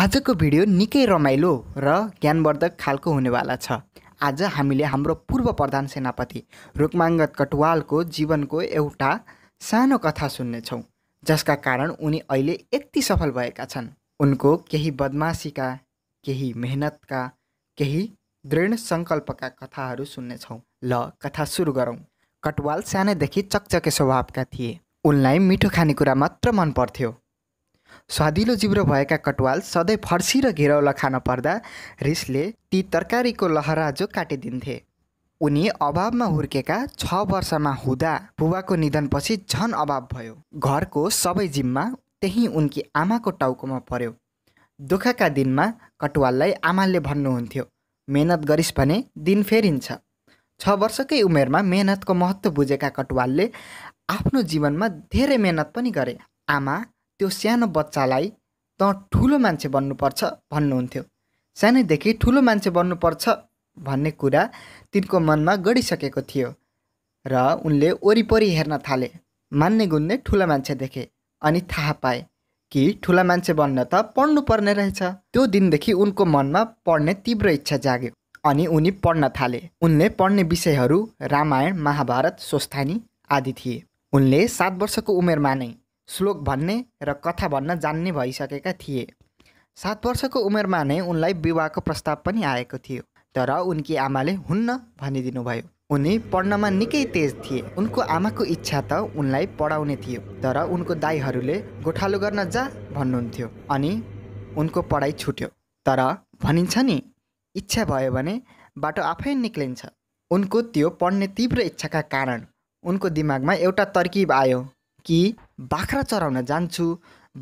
आजको भिडियो निकै रमाइलो र ज्ञानवर्धक खालको हुनेवाला छ आज हामीले हाम्रो पूर्व प्रधान सेनापति रुकमाङ्गत कटवालको जीवनको एउटा सानो कथा सुन्नेछौँ जसका कारण उनी अहिले यति सफल भएका छन् उनको केही बदमासीका केही मेहनतका केही दृढ सङ्कल्पका कथाहरू सुन्नेछौँ ल कथा सुरु गरौँ कटवाल सानैदेखि चकचके स्वभावका थिए उनलाई मिठो खानेकुरा मात्र मन पर्थ्यो स्वादिलो जिब्रो भएका कटवाल सधैँ फर्सी र घेराउला खान पर्दा रिसले ती तरकारीको लहराजो काटिदिन्थे उनी अभावमा हुर्केका छ वर्षमा हुँदा बुबाको निधनपछि झन अभाव भयो घरको सबै जिम्मा त्यहीँ उनकी आमाको टाउकोमा पर्यो दुःखका दिनमा कटवाललाई आमाले भन्नुहुन्थ्यो मेहनत गरिस् भने दिन फेरिन्छ छ वर्षकै उमेरमा मेहनतको महत्त्व बुझेका कटवालले आफ्नो जीवनमा धेरै मेहनत पनि गरे आमा त्यो सानो बच्चालाई त ठुलो मान्छे बन्नुपर्छ भन्नुहुन्थ्यो सानैदेखि ठुलो मान्छे बन्नुपर्छ भन्ने कुरा तिनको मनमा गरिसकेको थियो र उनले वरिपरि हेर्न थाले मान्ने गुन्ने ठुला मान्छे देखे अनि थाहा पाए कि ठुला मान्छे बन्न त पढ्नु पर्ने रहेछ त्यो दिनदेखि उनको मनमा पढ्ने तीव्र इच्छा जाग्यो अनि उनी पढ्न थाले उनले पढ्ने विषयहरू रामायण महाभारत स्वस्थानी आदि थिए उनले सात वर्षको उमेरमा नै श्लोक भन्ने र कथा भन्न जान्ने भइसकेका थिए सात वर्षको उमेरमा नै उनलाई विवाहको प्रस्ताव पनि आएको थियो तर उनकी आमाले हुन्न भनिदिनुभयो उनी पढ्नमा निकै तेज थिए उनको आमाको इच्छा त उनलाई पढाउने थियो तर उनको दाईहरूले गोठालो गर्न जा भन्नुहुन्थ्यो अनि उनको पढाइ छुट्यो तर भनिन्छ नि इच्छा भयो भने बाटो आफै निक्लिन्छ उनको त्यो पढ्ने तीव्र इच्छाका कारण उनको दिमागमा एउटा तर्किब आयो कि बाख्रा चराउन जान्छु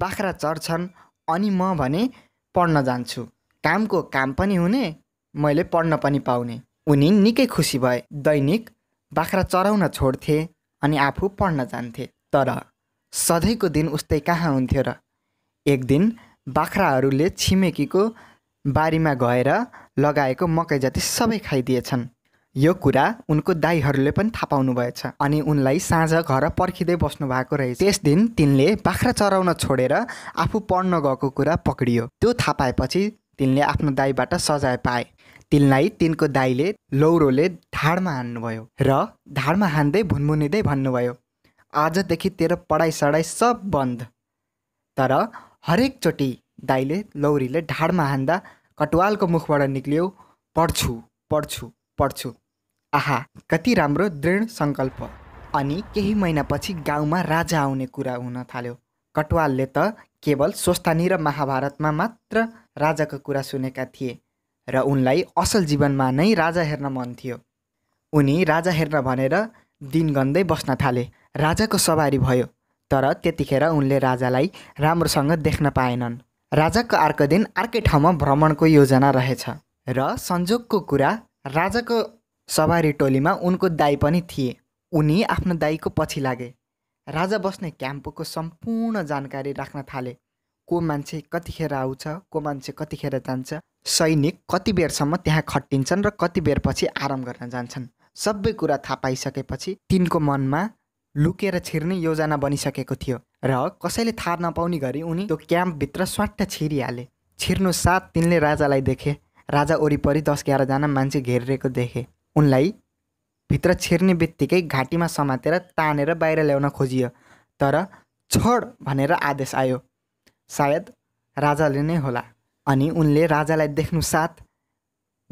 बाख्रा चर्छन् अनि म भने पढ्न जान्छु कामको काम पनि हुने मैले पढ्न पनि पाउने उनी निकै खुसी भए दैनिक बाख्रा चराउन छोड्थे अनि आफू पढ्न जान्थे तर सधैँको दिन उस्तै कहाँ हुन्थ्यो र एक दिन बाख्राहरूले छिमेकीको बारीमा गएर लगाएको मकै जति सबै खाइदिएछन् यो कुरा उनको दाईहरूले पनि थाहा पाउनुभएछ अनि उनलाई साँझ घर पर्खिँदै बस्नु भएको रहेछ त्यस दिन तिनले बाख्रा चराउन छोडेर आफू पढ्न गएको कुरा पक्रियो त्यो थाहा पाएपछि तिनले आफ्नो दाईबाट सजाय पाए तिनलाई तिनको दाईले लौरोले ढाडमा हान्नुभयो र ढाडमा हान्दै भुनमुनिँदै भन्नुभयो आजदेखि तेरो पढाइ सढाइ सब बन्द तर हरेकचोटि दाईले लौरीले ढाडमा हान्दा कटुवालको मुखबाट निक्लियो पढ्छु पढ्छु पढ्छु आहा कति राम्रो दृढ सङ्कल्प अनि केही महिनापछि गाउँमा राजा आउने कुरा हुन थाल्यो कटवालले त केवल स्वस्थानी र महाभारतमा मात्र राजाको कुरा सुनेका थिए र उनलाई असल जीवनमा नै राजा हेर्न मन थियो उनी राजा हेर्न भनेर दिन गन्दै बस्न थाले राजाको सवारी भयो तर त्यतिखेर उनले राजालाई राम्रोसँग देख्न पाएनन् राजाको अर्को दिन अर्कै ठाउँमा भ्रमणको योजना रहेछ र संजोगको कुरा राजाको सवारी टोलीमा उनको दाई पनि थिए उनी आफ्नो दाईको पछि लागे राजा बस्ने क्याम्पको सम्पूर्ण जानकारी राख्न थाले को मान्छे कतिखेर आउँछ को मान्छे कतिखेर जान्छ सैनिक कति बेरसम्म त्यहाँ खटिन्छन् र कति बेर पछि आराम गर्न जान्छन् सबै कुरा थाहा पाइसकेपछि तिनको मनमा लुकेर छिर्ने योजना बनिसकेको थियो र कसैले थाहा नपाउने गरी उनी त्यो क्याम्पभित्र स्वाट्ट छिरिहाले छिर्नु साथ तिनले राजालाई देखे राजा वरिपरि दस एघारजना मान्छे घेरिरहेको देखे उनलाई भित्र छिर्ने बित्तिकै घाँटीमा समातेर तानेर बाहिर ल्याउन खोजियो तर छोड भनेर आदेश आयो सायद राजाले नै होला अनि उनले राजालाई देख्नु साथ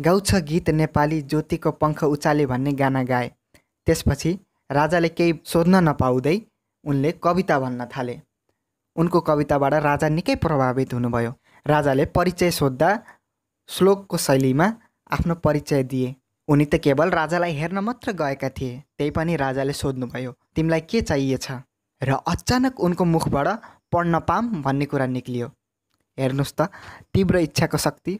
गाउँछ गीत नेपाली ज्योतिको पङ्ख उचाले भन्ने गाना गाए त्यसपछि राजाले केही सोध्न नपाउँदै उनले कविता भन्न थाले उनको कविताबाट राजा निकै प्रभावित हुनुभयो राजाले परिचय सोद्धा श्लोकको शैलीमा आफ्नो परिचय दिए उनी त केवल राजालाई हेर्न मात्र गएका थिए त्यही पनि राजाले सोध्नुभयो तिमीलाई के चाहिएछ र अचानक उनको मुखबाट पढ्न पाम भन्ने कुरा निक्लियो हेर्नुहोस् त तीव्र इच्छाको शक्ति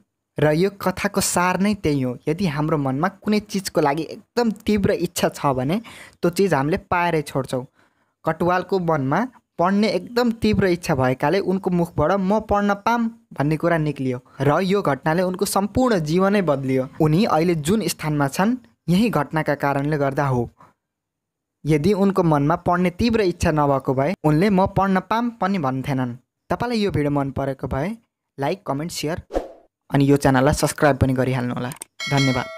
र यो कथाको सार नै त्यही हो यदि हाम्रो मनमा कुनै चिजको लागि एकदम तीव्र इच्छा छ भने त्यो चिज हामीले पाएरै छोड्छौँ कटुवालको वनमा पढ्ने एकदम तीव्र इच्छा भएकाले उनको मुखबाट म पढ्न पाम भन्ने कुरा निक्लियो र यो घटनाले उनको सम्पूर्ण जीवनै बदलियो उनी अहिले जुन स्थानमा छन् यही घटनाका कारणले गर्दा हो यदि उनको मनमा पढ्ने तीव्र इच्छा नभएको भए उनले म पढ्न पाम पनि भन्थेनन् तपाईँलाई यो भिडियो मन परेको भए लाइक कमेन्ट सेयर अनि यो च्यानललाई सब्सक्राइब पनि गरिहाल्नु होला धन्यवाद